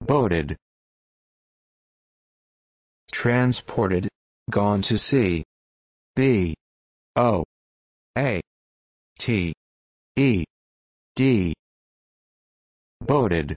boated, transported, gone to sea. B. O. A. T. E. D. Boated.